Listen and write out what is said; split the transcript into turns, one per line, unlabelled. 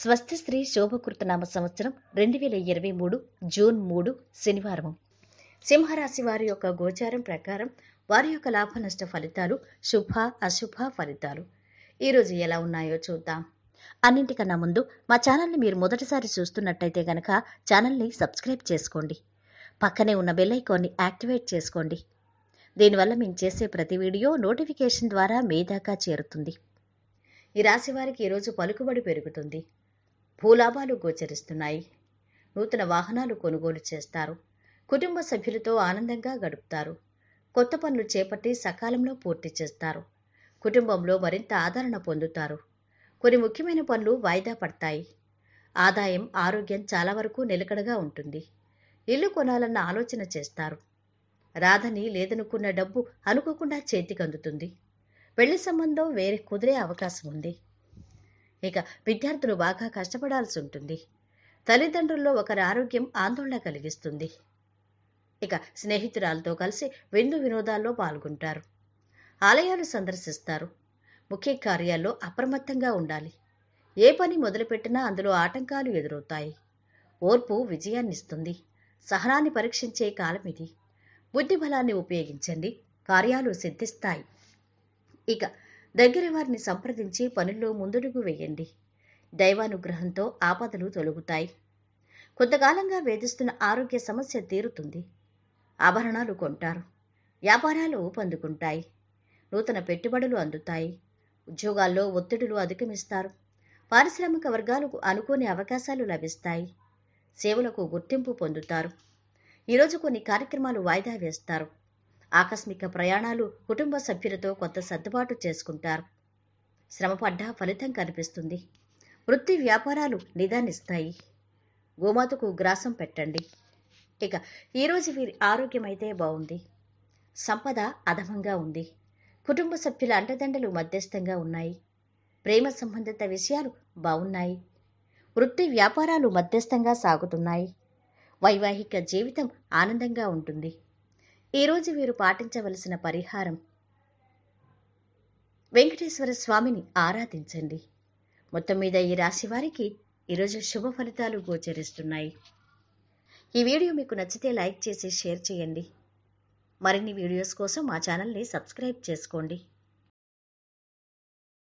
స్వస్థశ్రీ శోభకృతనామ సంవత్సరం రెండు వేల ఇరవై మూడు జూన్ మూడు శనివారం సింహరాశి వారి యొక్క గోచారం ప్రకారం వారి యొక్క లాభ నష్ట ఫలితాలు శుభ అశుభ ఫలితాలు ఈరోజు ఎలా ఉన్నాయో చూద్దాం అన్నింటికన్నా ముందు మా ఛానల్ని మీరు మొదటిసారి చూస్తున్నట్టయితే గనక ఛానల్ని సబ్స్క్రైబ్ చేసుకోండి పక్కనే ఉన్న బెల్ ఐకాన్ని యాక్టివేట్ చేసుకోండి దీనివల్ల మేము చేసే ప్రతి వీడియో నోటిఫికేషన్ ద్వారా మీ దాకా చేరుతుంది ఈ రాశి వారికి ఈరోజు పలుకుబడి పెరుగుతుంది భూలాభాలు గోచరిస్తున్నాయి నూతన వాహనాలు కొనుగోలు చేస్తారు కుటుంబ సభ్యులతో ఆనందంగా గడుపుతారు కొత్త పనులు చేపట్టి సకాలంలో పూర్తి చేస్తారు కుటుంబంలో మరింత ఆదరణ పొందుతారు కొన్ని ముఖ్యమైన పనులు వాయిదా పడతాయి ఆదాయం ఆరోగ్యం చాలా వరకు నిలకడగా ఉంటుంది ఇల్లు కొనాలన్న ఆలోచన చేస్తారు రాధని లేదనుకున్న డబ్బు అనుకోకుండా చేతికందుతుంది పెళ్లి సంబంధం వేరే కుదిరే అవకాశం ఉంది ఇక విద్యార్థులు బాగా కష్టపడాల్సి ఉంటుంది తల్లిదండ్రుల్లో ఒకరి ఆరోగ్యం ఆందోళన కలిగిస్తుంది ఇక స్నేహితురాలతో కలిసి విందు వినోదాల్లో పాల్గొంటారు ఆలయాలు సందర్శిస్తారు ముఖ్య కార్యాల్లో అప్రమత్తంగా ఉండాలి ఏ పని మొదలుపెట్టినా అందులో ఆటంకాలు ఎదురవుతాయి ఓర్పు విజయాన్నిస్తుంది సహనాన్ని పరీక్షించే కాలం ఇది బుద్ధిబలాన్ని ఉపయోగించండి కార్యాలు సిద్ధిస్తాయి ఇక దగ్గర వారిని సంప్రదించి పనుల్లో ముందడుగు వేయండి దైవానుగ్రహంతో ఆపదలు తొలగుతాయి కొంతకాలంగా వేధిస్తున్న ఆరోగ్య సమస్య తీరుతుంది ఆభరణాలు కొంటారు వ్యాపారాలు పొందుకుంటాయి నూతన పెట్టుబడులు అందుతాయి ఉద్యోగాల్లో ఒత్తిడులు అధిగమిస్తారు పారిశ్రామిక వర్గాలకు అనుకోని అవకాశాలు లభిస్తాయి సేవలకు గుర్తింపు పొందుతారు ఈరోజు కొన్ని కార్యక్రమాలు వాయిదా వేస్తారు ఆకస్మిక ప్రయాణాలు కుటుంబ సభ్యులతో కొంత సర్దుబాటు చేసుకుంటారు శ్రమపడ్డా ఫలితం కనిపిస్తుంది వృత్తి వ్యాపారాలు నిదానిస్తాయి గోమాతకు గ్రాసం పెట్టండి ఇక ఈరోజు వీరి ఆరోగ్యమైతే బాగుంది సంపద అధమంగా ఉంది కుటుంబ సభ్యుల అండదండలు మధ్యస్థంగా ఉన్నాయి ప్రేమ సంబంధిత విషయాలు బాగున్నాయి వృత్తి వ్యాపారాలు మధ్యస్థంగా సాగుతున్నాయి వైవాహిక జీవితం ఆనందంగా ఉంటుంది ఈరోజు వీరు పాటించవలసిన పరిహారం వెంకటేశ్వర స్వామిని ఆరాధించండి మొత్తం మీద ఈ రాశి వారికి ఈరోజు శుభ ఫలితాలు గోచరిస్తున్నాయి ఈ వీడియో మీకు నచ్చితే లైక్ చేసి షేర్ చేయండి మరిన్ని వీడియోస్ కోసం మా ఛానల్ని సబ్స్క్రైబ్ చేసుకోండి